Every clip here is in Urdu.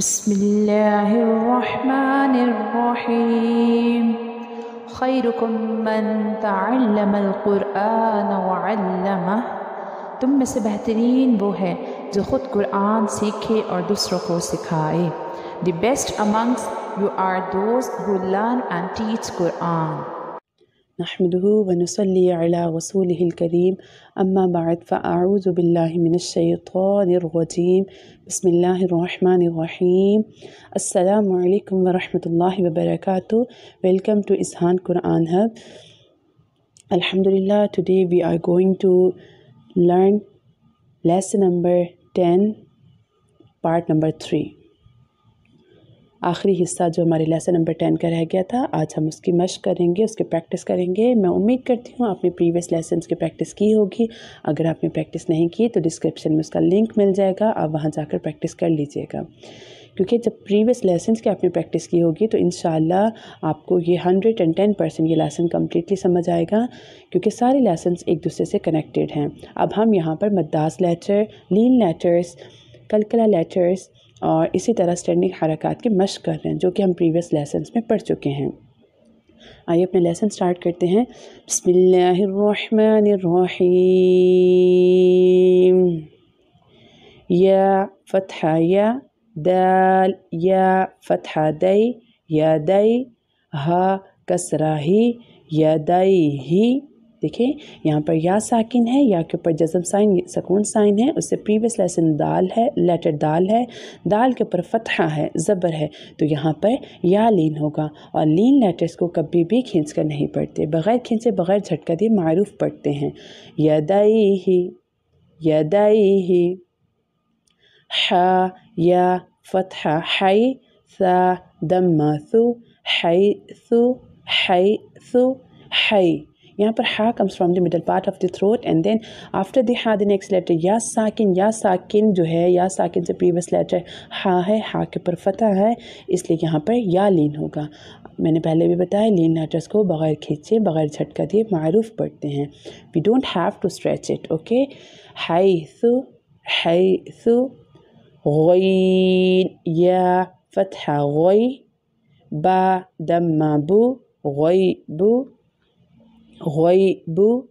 بسم الله الرحمن الرحيم خيركم من تعلم القرآن وعلمه تم میں سے بہترین وہ ہے جو خود قرآن سیکھے اور دوسروں کو سکھائے The best amongst you are those who learn and teach Quran. نحمده ونصلي على رسوله الكريم أما بعد فأعوذ بالله من الشيطان الرجيم بسم الله الرحمن الرحيم السلام عليكم ورحمة الله وبركاته Welcome to Ishan Quran Hub الحمد لله today we are going to learn lesson number 10 part number 3 آخری حصہ جو ہمارے لیسن نمبر ٹین کا رہ گیا تھا آج ہم اس کی مشق کریں گے اس کی پریکٹس کریں گے میں امید کرتی ہوں آپ نے پریویس لیسنس کی پریکٹس کی ہوگی اگر آپ نے پریکٹس نہیں کی تو ڈسکرپشن میں اس کا لنک مل جائے گا آپ وہاں جا کر پریکٹس کر لیجئے گا کیونکہ جب پریویس لیسنس کی آپ نے پریکٹس کی ہوگی تو انشاءاللہ آپ کو یہ ہنڈریڈ اینڈ ٹین پرسینٹ یہ لیسن کمپلیٹلی سمجھ آئے گا کیونکہ سارے لیسنس ایک دوسرے سے کنیکٹیڈ ہیں اب ہم یہاں پر مداس لیٹر لین لیٹرز کلکلا لیٹرز اور اسی طرح اسٹینڈنگ حرکات کی مشق کر رہے ہیں جو کہ ہم پریویس لیسنس میں پڑھ چکے ہیں آئیے اپنے لیسن سٹارٹ کرتے ہیں بسم اللہ الرحمن الرحیم یا فتحہ یا دال یا فتحہ دی یا دی دئی ہی یا ہی دیکھیں یہاں پر یا ساکن ہے یا کے اوپر جزم سائن سکون سائن ہے اس سے پریویس لیسن دال ہے لیٹر دال ہے دال کے اوپر فتحہ ہے زبر ہے تو یہاں پر یا لین ہوگا اور لین لیٹرز کو کبھی بھی کھینچ کر نہیں پڑھتے بغیر کھینچے بغیر جھٹکا دیے معروف پڑھتے ہیں یا دعی ہی دعی یا فتح حی سا دم سو حی سو حی یہاں پر ہا comes from the middle part of the throat and then after the ہا دی نیکسٹ لیٹر یا ساکن یا ساکن جو ہے یا ساکن سے پریویس لیٹر ہا ہے ہا کے پر فتح ہے اس لیے یہاں پر یا لین ہوگا میں نے پہلے بھی بتایا لین لیٹرس کو بغیر کھینچے بغیر جھٹکا دیے معروف پڑھتے ہیں we don't have to stretch it okay ہائی سو سوئی یا فتح غوئی با دم بو غی بو بو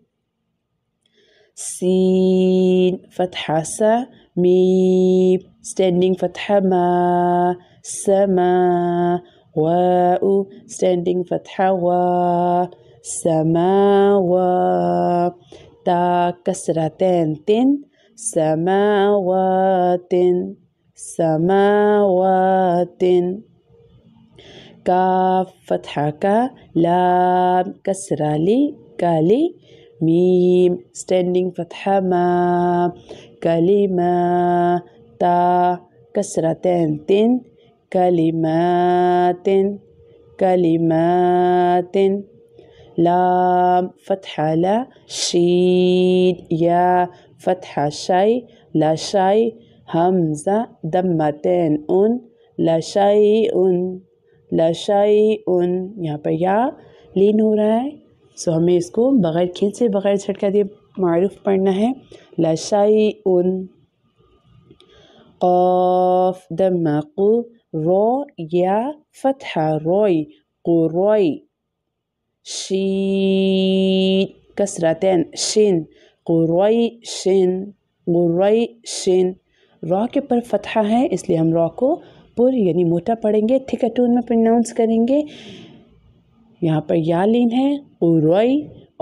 سين فتحة سا ميم standing فتحة ما سما واو ستاندينغ فتحة وا سماوة تا كسرتين تن سماوات سماوات كاف فتحة كا لام كسرة لي كالي ميم standing فتحة ما كلمة تا كسرة كسرتين تن كلمات كلمات لام فتحة لا شيد يا فتحة شي لا شي همزة دمتين أن لا شيء لشائی ان یہاں پر یا لین ہو رہا ہے سو ہمیں اس کو بغیر کھیت سے بغیر جھٹکا دیے معروف پڑھنا ہے لشائی قاف دا رو یا فتح روئی قرئی شی کسرتین شین قرع شین غروی شین را کے پر فتحہ ہے اس لیے ہم رو کو پر یعنی موٹا پڑھیں گے تھک اٹون میں پرناؤنس کریں گے یہاں پر یا لین ہے قروئی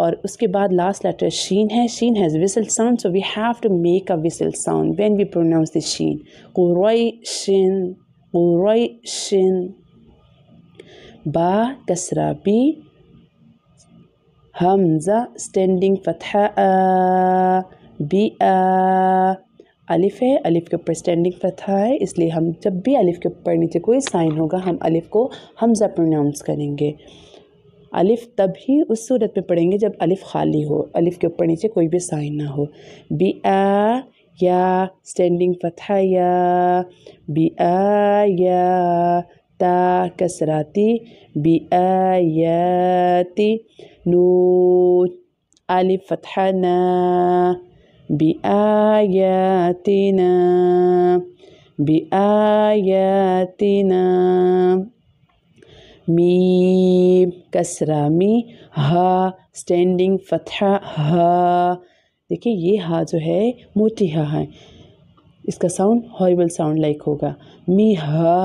اور اس کے بعد لاسٹ لیٹر شین ہے شین has whistle sound so we have to make a whistle sound when we pronounce the شین قروئی شین قروئی شین با کسرا بی حمزہ سٹینڈنگ فتح بی آ الف ہے الف کے اوپر اسٹینڈنگ فتھا ہے اس لیے ہم جب بھی الف کے اوپر نیچے کوئی سائن ہوگا ہم الف کو حمزہ پروناؤنس کریں گے الف تب ہی اس صورت میں پڑھیں گے جب الف خالی ہو الف کے اوپر نیچے کوئی بھی سائن نہ ہو بی آ یا اسٹینڈنگ پتھا یا بی آ یا تا کسراتی بی آ تی نو عالف فتھا نا بآياتنا بآياتنا میم كسرة می ہا اسٹینڈنگ فتحة ها دیکھیں یہ ہا جو ہے موٹی ہا ہے اس کا ساؤنڈ ہاربل ساؤنڈ لائک ہوگا می ہا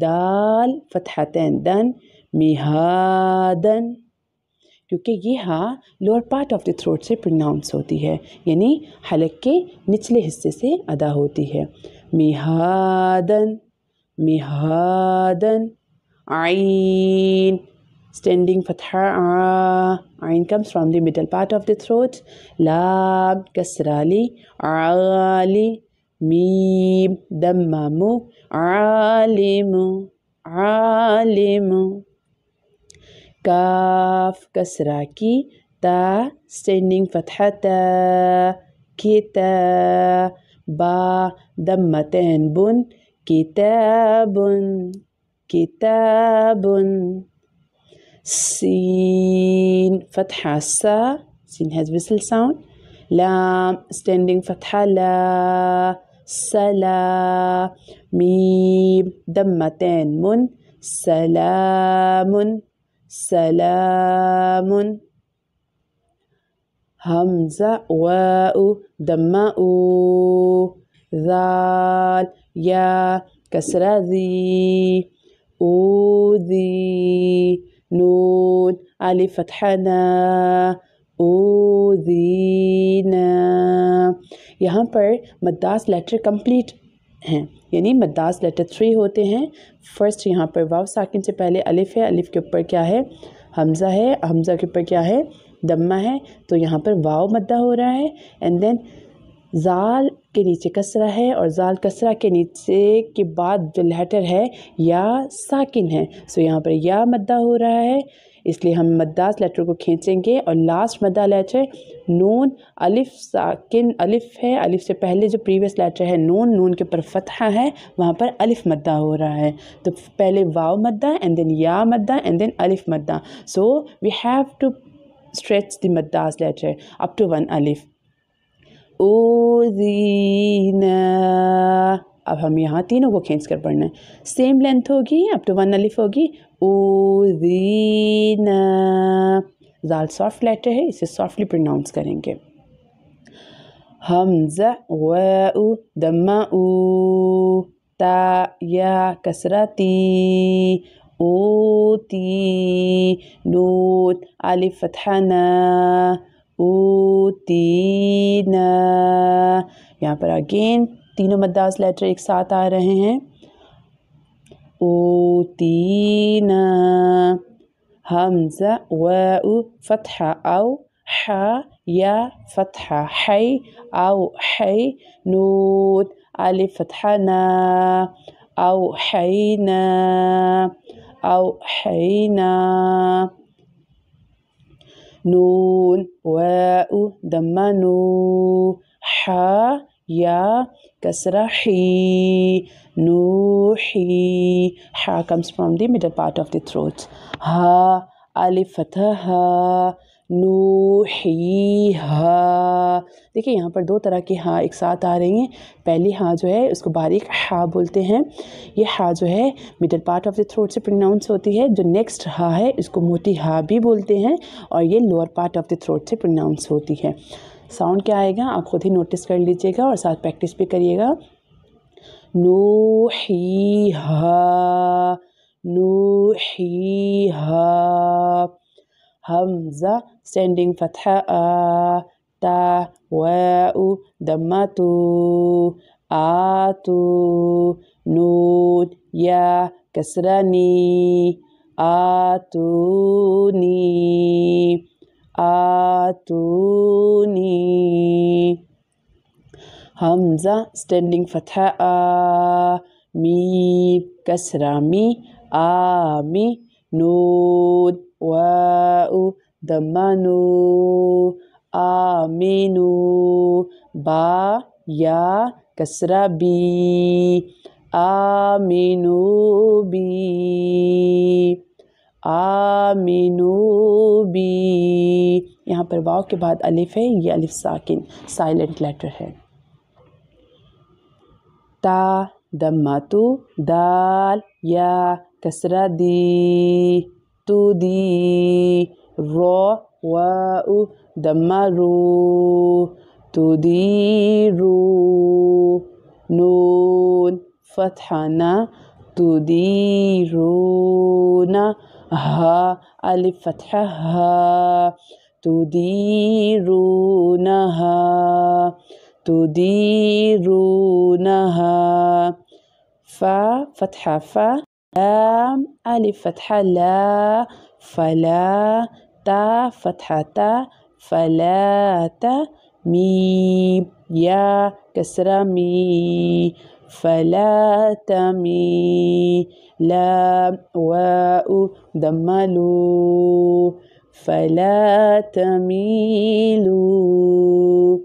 دال فتحتین تین دن ہا دن کیونکہ یہ ہاں lower part of the throat سے پرناؤنس ہوتی ہے یعنی حلق کے نچلے حصے سے ادا ہوتی ہے مہادن مہادن فتح آئین comes from the middle part of the throat لام کسرالی عالی میم دمامو عالم عالم كاف كسرة كي تا ستيندينج فتحة تا كتا با دمتين بن كتاب كتاب سين فتحة سا سين هاز بسل sound لام standing فتحة لا سلا ميم دمتين من سلام سلام همزة واو دماء ذال يا كسر ذي أوذي نون ألف فتحنا أوذينا يا همبر مداس लेटर complete ہیں یعنی مداس لیٹر تھری ہوتے ہیں فرسٹ یہاں پر واو ساکن سے پہلے الف ہے الف کے اوپر کیا ہے حمزہ ہے حمزہ کے اوپر کیا ہے دمہ ہے تو یہاں پر واو مدہ ہو رہا ہے اینڈ دین زال کے نیچے کسرہ ہے اور زال کسرہ کے نیچے کے بعد جو لیٹر ہے یا ساکن ہے سو یہاں پر یا مدہ ہو رہا ہے اس لیے ہم مداس لیٹر کو کھینچیں گے اور لاسٹ مدا لیٹر نون الف ساکن الف ہے الف سے پہلے جو پریویس لیٹر ہے نون نون کے اوپر فتحہ ہے وہاں پر الف مددہ ہو رہا ہے تو پہلے واؤ مددہ اینڈ دین یا مددہ اینڈ دین الف مددہ so we have to stretch the مداس لیٹر اپ ٹو ون الف او اب ہم یہاں تینوں کو کھینچ کر پڑھنا ہے سیم لینتھ ہوگی اپ ٹو ون الف ہوگی او زال سافٹ لیٹر ہے اسے سافٹلی پرناؤنس کریں گے او دما او تا یا کسرا تی او تیت علی فتھ نو تین یہاں پر اگین तीनों मद्दास लेटर एक साथ आ रहे हैं ओ तीन همزة واو فتحة या حا يا فتحة حي नूत حي نود ألف فتحة نا أو حينا أو حينا نون واو دمنو حا یا کسرہ ہی نو he comes from the middle part of the throat ہا علی فتح ہا نو ہی ہا دیکھیے یہاں پر دو طرح کی ہا ایک ساتھ آ رہی ہیں پہلی ہا جو ہے اس کو باریک ہا بولتے ہیں یہ ہا جو ہے middle part of the throat سے پروناؤنس ہوتی ہے جو نیکسٹ ہا ہے اس کو موٹی ہا بھی بولتے ہیں اور یہ lower part of the throat سے پرناؤنس ہوتی ہے ساؤنڈ کیا آئے گا آپ خود ہی نوٹس کر لیجئے گا اور ساتھ پریکٹس بھی کریے گا نو ہی ہا حمزہ سینڈنگ فتح آ تا و دما تو آ تو نون یا کسرانی آتونی آ تو نی atuni. Hamza standing fatha mi kasra mi mi nud wa'u damanu aminu ba ya kasra bi aminu bi آمینو بی یہاں پر واؤ کے بعد الف ہے یہ الف ساکن سائلنٹ لیٹر ہے تا دماتو دال یا کسرا دی تو دی رو و دما رو تو نون دی رونا ها ألف فتحة ها تديرونها تديرونها فا فتحة فا لام ألف فتحة لا فلا تا فتحة تا فلا تا ميم يا كسرة مي فلا لا واو دملو فلا تميلوا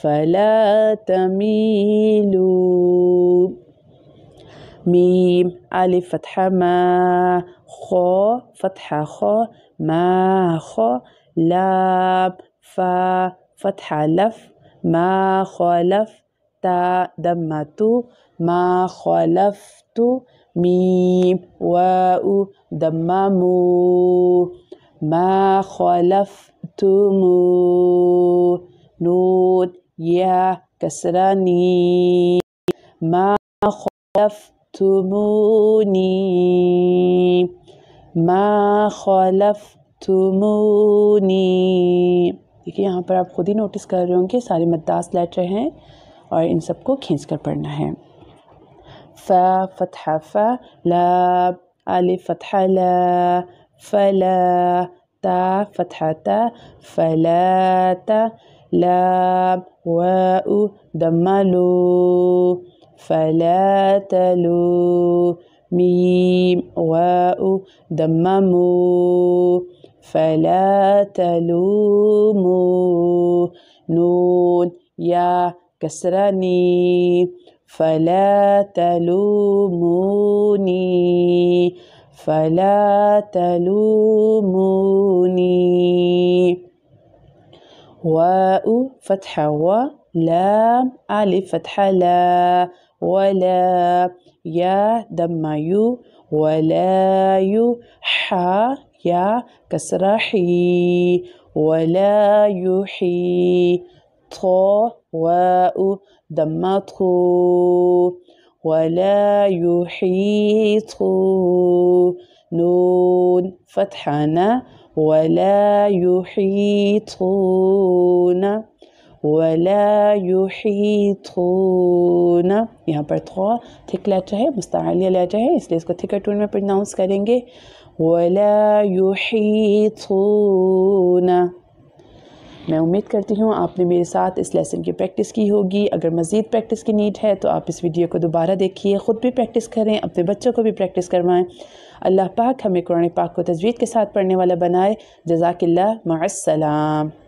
فلا تميلوا ميم ألف فتحة ما خو فتحة خو ما خو لام فا فتحة لف ما خلف تا دمتو ما خلفتو میم و دممو ما خلفتمو نود یا کسرانی ما خلفتمونی ما نی مف یہاں پر آپ خود ہی نوٹس کر رہے ہوں گے سارے مداس لیٹر ہیں ان سب کو کھینچ کر پڑھنا ہے फ़ فتحہ फ़ لا अलिफ فتحہ لا فلا تا فتحة تا فلا لا واء دمالو فلا تلو ميم واء دممو فلا تلومو نون يا كسرني فلا تلوموني فلا تلوموني واو فتحة و لا ألف فتحة لا ولا يا دم يو ولا يو حا يا كسر حي ولا يحي تو واو دمته ولا يحيط نون فتحنا ولا يحيطون ولا يحيطون यहां पर थ ठीक लेटर है मुस्तअली लेटर है इसलिए इसको थिकर टोन में प्रोनाउंस करेंगे ولا يحيطون میں امید کرتی ہوں آپ نے میرے ساتھ اس لیسن کی پریکٹس کی ہوگی اگر مزید پریکٹس کی نیٹ ہے تو آپ اس ویڈیو کو دوبارہ دیکھیے خود بھی پریکٹس کریں اپنے بچوں کو بھی پریکٹس کروائیں اللہ پاک ہمیں قرآن پاک کو تجوید کے ساتھ پڑھنے والا بنائے جزاک اللہ مع السلام